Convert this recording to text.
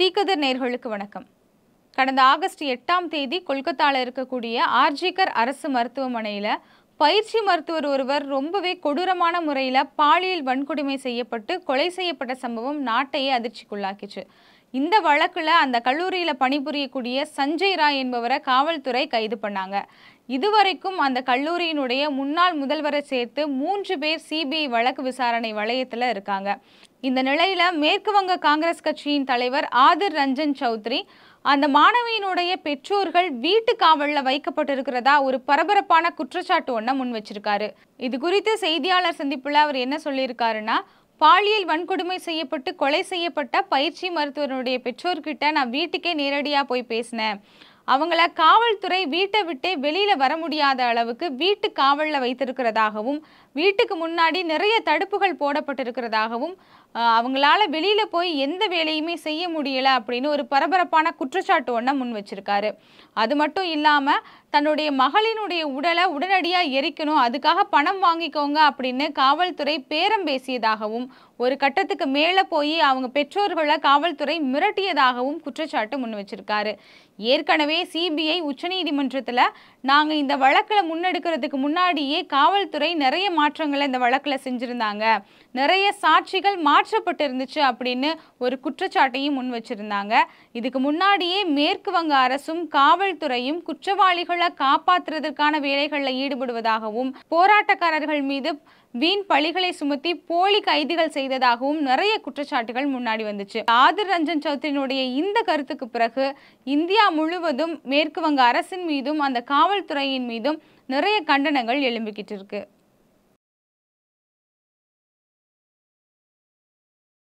தீக்கதிர் நேர்களுக்கு வணக்கம் கடந்த ஆகஸ்ட் எட்டாம் தேதி கொல்கத்தாவில் இருக்கக்கூடிய ஆர்ஜிகர் அரசு மருத்துவமனையில் பயிற்சி மருத்துவர் ஒருவர் ரொம்பவே கொடூரமான முறையில் பாலியல் வன்கொடுமை செய்யப்பட்டு கொலை செய்யப்பட்ட சம்பவம் நாட்டையே அதிர்ச்சிக்குள்ளாக்கிச்சு இந்த வழக்கில் அந்த கல்லூரியில் பணிபுரியக்கூடிய சஞ்சய் ராய் என்பவரை காவல்துறை கைது பண்ணாங்க இதுவரைக்கும் அந்த கல்லூரியினுடைய முன்னாள் முதல்வரை சேர்த்து மூன்று பேர் சிபிஐ வழக்கு விசாரணை வளையத்தில் இருக்காங்க இந்த நிலையில் மேற்கு வங்க காங்கிரஸ் கட்சியின் தலைவர் ஆதிர் ரஞ்சன் சௌத்ரி அந்த மாணவியினுடைய பெற்றோர்கள் வீட்டு காவலில் வைக்கப்பட்டிருக்கிறதா ஒரு பரபரப்பான குற்றச்சாட்டு ஒன்றை முன் வச்சிருக்காரு இது குறித்து செய்தியாளர் சந்திப்பில் அவர் என்ன சொல்லியிருக்காருன்னா பாலியல் வன்கொடுமை செய்யப்பட்டு கொலை செய்யப்பட்ட பயிற்சி மருத்துவருடைய பெற்றோர்கிட்ட நான் வீட்டுக்கே நேரடியாக போய் பேசினேன் அவங்கள காவல்துறை வீட்டை விட்டே வெளியில் வர முடியாத அளவுக்கு வீட்டு காவலில் வைத்திருக்கிறதாகவும் வீட்டுக்கு முன்னாடி நிறைய தடுப்புகள் போடப்பட்டிருக்கிறதாகவும் அவங்களால வெளியில் போய் எந்த வேலையுமே செய்ய முடியலை அப்படின்னு ஒரு பரபரப்பான குற்றச்சாட்டு ஒன்றை முன் வச்சிருக்காரு அது மட்டும் இல்லாமல் தன்னுடைய மகளினுடைய உடலை உடனடியாக எரிக்கணும் அதுக்காக பணம் வாங்கிக்கோங்க அப்படின்னு காவல்துறை பேரம் பேசியதாகவும் ஒரு கட்டத்துக்கு மேலே போய் அவங்க பெற்றோர்களை காவல்துறை மிரட்டியதாகவும் குற்றச்சாட்டு முன் வச்சிருக்காரு ஏற்கனவே ஏற்கனவே சிபிஐ உச்சநீதிமன்றத்தில் நாங்கள் இந்த வழக்கில் முன்னெடுக்கிறதுக்கு முன்னாடியே காவல்துறை நிறைய மாற்றங்களை இந்த வழக்கில் செஞ்சுருந்தாங்க நிறைய சாட்சிகள் மாற்றப்பட்டு இருந்துச்சு அப்படின்னு ஒரு குற்றச்சாட்டையும் முன் வச்சுருந்தாங்க இதுக்கு முன்னாடியே மேற்கு வங்க அரசும் காவல்துறையும் குற்றவாளிகளை காப்பாற்றுறதுக்கான வேலைகளில் ஈடுபடுவதாகவும் போராட்டக்காரர்கள் மீது வீண் பழிகளை சுமத்தி போலி கைதிகள் செய்ததாகவும் நிறைய குற்றச்சாட்டுகள் முன்னாடி வந்துச்சு ஆதிர் ரஞ்சன் சௌத்ரியினுடைய இந்த கருத்துக்கு பிறகு இந்தியா முழுவதும் மேற்கு வங்க அரசின் மீதும் அந்த காவல்துறையின் மீதும் நிறைய கண்டனங்கள் எழும்பிக்கிட்டு இருக்கு